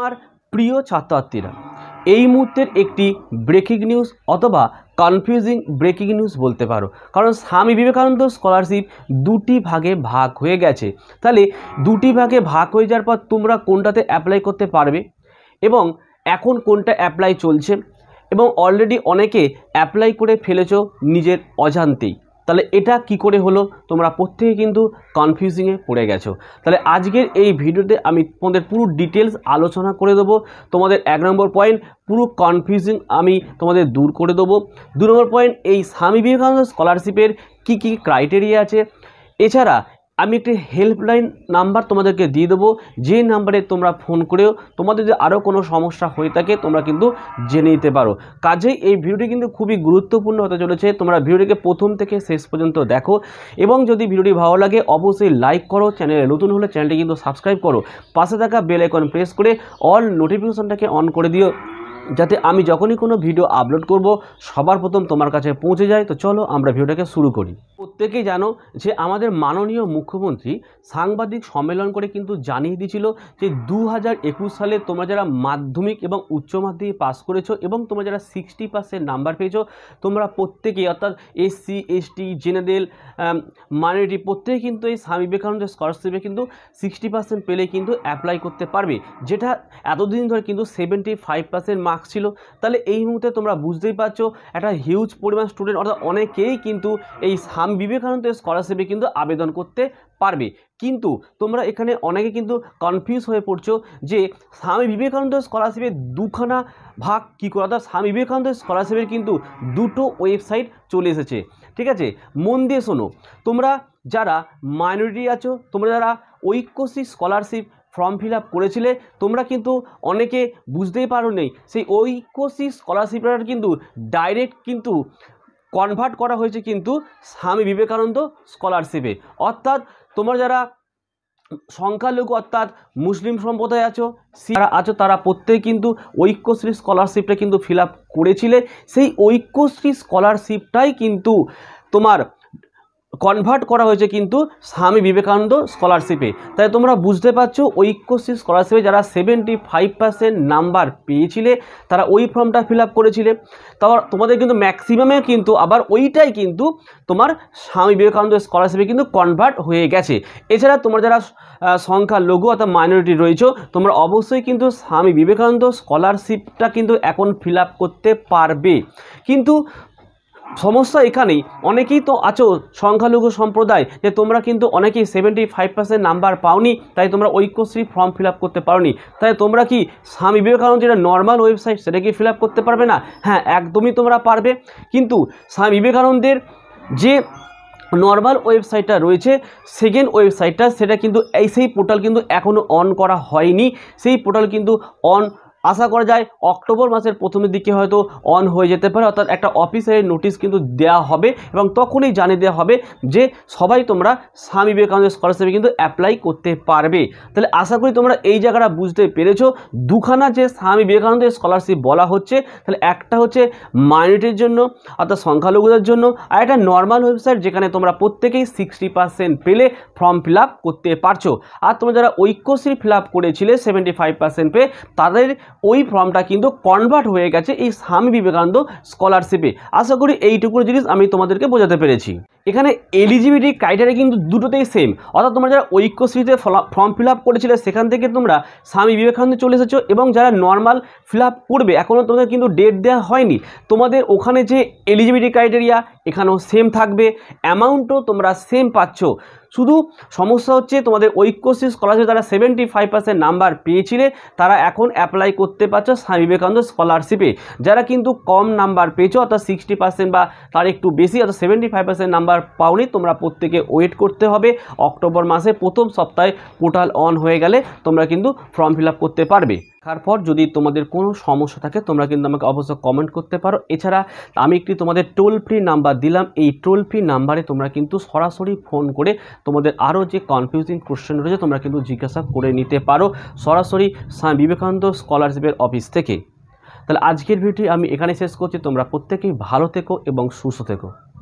আমার প্রিয় ছাত্রছাত্রীরা এই মুহূর্তের একটি ব্রেকিং নিউজ অথবা কনফিউজিং ব্রেকিং নিউজ বলতে পারো কারণ স্বামী বিবেকানন্দ স্কলারশিপ দুটি ভাগে ভাগ হয়ে গেছে তাহলে দুটি ভাগে ভাগ হয়ে যাওয়ার পর তোমরা কোনটাতে অ্যাপ্লাই করতে পারবে এবং এখন কোনটা অ্যাপ্লাই চলছে এবং অলরেডি অনেকে অ্যাপ্লাই করে ফেলেছ নিজের অজান্তেই তাহলে এটা কি করে হলো তোমরা প্রত্যেকে কিন্তু কনফিউজিংয়ে পড়ে গেছো তাহলে আজকের এই ভিডিওতে আমি তোমাদের পুরো ডিটেলস আলোচনা করে দেবো তোমাদের এক নম্বর পয়েন্ট পুরো কনফিউজিং আমি তোমাদের দূর করে দেবো দু নম্বর পয়েন্ট এই স্বামী বিবেকানন্দ স্কলারশিপের কি কি ক্রাইটেরিয়া আছে এছাড়া আমি একটি হেল্পলাইন নাম্বার তোমাদেরকে দিয়ে দেবো যে নাম্বারে তোমরা ফোন করেও তোমাদের যদি আরও কোনো সমস্যা হয়ে থাকে তোমরা কিন্তু জেনে নিতে পারো কাজেই এই ভিডিওটি কিন্তু খুবই গুরুত্বপূর্ণ হতে চলেছে তোমরা ভিডিওটিকে প্রথম থেকে শেষ পর্যন্ত দেখো এবং যদি ভিডিওটি ভালো লাগে অবশ্যই লাইক করো চ্যানেলে নতুন হলে চ্যানেলটি কিন্তু সাবস্ক্রাইব করো পাশে থাকা বেল আইকন প্রেস করে অল নোটিফিকেশনটাকে অন করে দিও যাতে আমি যখনই কোনো ভিডিও আপলোড করব সবার প্রথম তোমার কাছে পৌঁছে যায় তো চলো আমরা ভিডিওটাকে শুরু করি প্রত্যেকেই জানো যে আমাদের মাননীয় মুখ্যমন্ত্রী সাংবাদিক সম্মেলন করে কিন্তু জানিয়ে দিয়েছিল যে দু হাজার একুশ সালে তোমরা যারা মাধ্যমিক এবং উচ্চ মাধ্যমিক পাস করেছো এবং তোমরা যারা সিক্সটি পার্সেন্ট নাম্বার পেয়েছো তোমরা প্রত্যেকেই অর্থাৎ এসসি এসটি জেনারেল মাইনরিটি প্রত্যেকে কিন্তু এই স্বামী বিবেকানন্দ স্কলারশিপে কিন্তু সিক্সটি পার্সেন্ট পেলে কিন্তু অ্যাপ্লাই করতে পারবে যেটা এতদিন ধরে কিন্তু সেভেন্টি ফাইভ পার্সেন্ট মার্কস ছিল তাহলে এই মুহূর্তে তোমরা বুঝতেই পারছো একটা হিউজ পরিমাণ স্টুডেন্ট অর্থাৎ অনেকেই কিন্তু এই স্বামী বিবেকানন্দ স্কলারশিপে কিন্তু আবেদন করতে পারবে কিন্তু তোমরা এখানে অনেকে কিন্তু কনফিউজ হয়ে পড়ছো যে স্বামী বিবেকানন্দ স্কলারশিপের দুখানা ভাগ কী করা অর্থাৎ স্বামী বিবেকানন্দ স্কলারশিপের কিন্তু দুটো ওয়েবসাইট চলে এসেছে ঠিক আছে মন দিয়ে শোনো তোমরা যারা মাইনরিটি আছো তোমরা যারা Aikyashree scholarship form fill up করেছিলে তোমরা কিন্তু অনেকে বুঝতেই পারো নেই সেই ঐক্যশ্রী স্কলারশিপটা কিন্তু ডাইরেক্ট কিন্তু কনভার্ট করা হয়েছে কিন্তু স্বামী বিবেকানন্দ স্কলারশিপে অর্থাৎ তোমার যারা সংখ্যালঘু অর্থাৎ মুসলিম সম্প্রদায় আছো যারা আছো তারা প্রত্যেকে কিন্তু ঐক্যশ্রী স্কলারশিপটা কিন্তু ফিল করেছিলে সেই ঐক্যশ্রী স্কলারশিপটাই কিন্তু তোমার কনভার্ট করা হয়েছে কিন্তু স্বামী বিবেকানন্দ স্কলারশিপে তাই তোমরা বুঝতে পারছ ঐক্যশ্রী স্কলারশিপে যারা সেভেন্টি ফাইভ পার্সেন্ট নাম্বার পেয়েছিলে তারা ওই ফর্মটা ফিল আপ করেছিলে তারপর তোমাদের কিন্তু ম্যাক্সিমামে কিন্তু আবার ওইটাই কিন্তু তোমার স্বামী বিবেকানন্দ স্কলারশিপে কিন্তু কনভার্ট হয়ে গেছে এছাড়া তোমার যারা সংখ্যা লঘু অর্থাৎ মাইনরিটি রয়েছে তোমরা অবশ্যই কিন্তু স্বামী বিবেকানন্দ স্কলারশিপটা কিন্তু এখন ফিল আপ করতে পারবে কিন্তু সমস্যা এখানেই অনেকেই তো আছো সংখ্যালঘু সম্প্রদায় যে তোমরা কিন্তু অনেকেই সেভেন্টি ফাইভ পার্সেন্ট নাম্বার পাওনি তাই তোমরা ঐক্যশ্রী ফর্ম ফিল আপ করতে পারোনি তাই তোমরা কি স্বামী বিবেকানন্দ যেটা নর্মাল ওয়েবসাইট সেটা কি ফিল আপ করতে পারবে না হ্যাঁ একদমই তোমরা পারবে কিন্তু স্বামী বিবেকানন্দের যে নর্মাল ওয়েবসাইটটা রয়েছে সেকেন্ড ওয়েবসাইটটা সেটা কিন্তু এই সেই পোর্টাল কিন্তু এখনও অন করা হয়নি সেই পোর্টাল কিন্তু অন আশা করা যায় অক্টোবর মাসের প্রথমের দিকে হয়তো অন হয়ে যেতে পারে অর্থাৎ একটা অফিসের নোটিশ কিন্তু দেওয়া হবে এবং তখনই জানিয়ে দেওয়া হবে যে সবাই তোমরা স্বামী বিবেকানন্দ স্কলারশিপে কিন্তু অ্যাপ্লাই করতে পারবে তাহলে আশা করি তোমরা এই জায়গাটা বুঝতে পেরেছো দুখানা যে স্বামী বিবেকানন্দ স্কলারশিপ বলা হচ্ছে তাহলে একটা হচ্ছে মাইনরিটির জন্য অর্থাৎ সংখ্যালঘুদের জন্য আর একটা নর্মাল ওয়েবসাইট যেখানে তোমরা প্রত্যেকেই সিক্সটি পার্সেন্ট পেলে ফর্ম ফিল করতে পারছো আর তোমরা যারা ঐক্যশ্রী ফিল আপ করেছিলে সেভেন্টি ফাইভ পার্সেন্ট পেয়ে তাদের ওই ফর্মটা কিন্তু কনভার্ট হয়ে গেছে এই স্বামী বিবেকানন্দ স্কলারশিপে আশা করি এইটুকুর জিনিস আমি তোমাদেরকে বোঝাতে পেরেছি এখানে এলিজিবিলিটি ক্রাইটেরিয়া কিন্তু দুটোতেই সেম অর্থাৎ তোমরা যারা ঐক্যশ্রীতে ফর্ম ফিল আপ করেছিলে সেখান থেকে তোমরা স্বামী বিবেকানন্দ চলে এসেছো এবং যারা নর্মাল ফিল আপ করবে এখনও তোমাদের কিন্তু ডেট দেওয়া হয়নি তোমাদের ওখানে যে এলিজিবিলিটি ক্রাইটেরিয়া এখানেও সেম থাকবে অ্যামাউন্টও তোমরা সেম পাচ্ছ শুধু সমস্যা হচ্ছে তোমাদের ঐক্যশী স্কলারশিপ তারা সেভেন্টি ফাইভ পার্সেন্ট নাম্বার পেয়েছিলে তারা এখন অ্যাপ্লাই করতে পারছো স্বামী বিবেকানন্দ স্কলারশিপে যারা কিন্তু কম নাম্বার পেয়েছো অর্থাৎ সিক্সটি পার্সেন্ট বা তার একটু বেশি অর্থাৎ সেভেন্টি ফাইভ পার্সেন্ট নাম্বার পাওনি তোমরা প্রত্যেকে ওয়েট করতে হবে অক্টোবর মাসে প্রথম সপ্তাহে পোর্টাল অন হয়ে গেলে তোমরা কিন্তু ফর্ম ফিল করতে পারবে দেখার পর যদি তোমাদের কোনো সমস্যা থাকে তোমরা কিন্তু আমাকে অবশ্যই কমেন্ট করতে পারো এছাড়া আমি একটি তোমাদের টোল ফ্রি নাম্বার দিলাম এই টোল ফ্রি নাম্বারে তোমরা কিন্তু সরাসরি ফোন করে তোমাদের আরও যে কনফিউজিং কোশ্চেন রয়েছে তোমরা কিন্তু জিজ্ঞাসা করে নিতে পারো সরাসরি স্বামী বিবেকানন্দ স্কলারশিপের অফিস থেকে তাহলে আজকের ভিডিওটি আমি এখানে শেষ করছি তোমরা প্রত্যেকেই ভালো থেকো এবং সুস্থ থেকো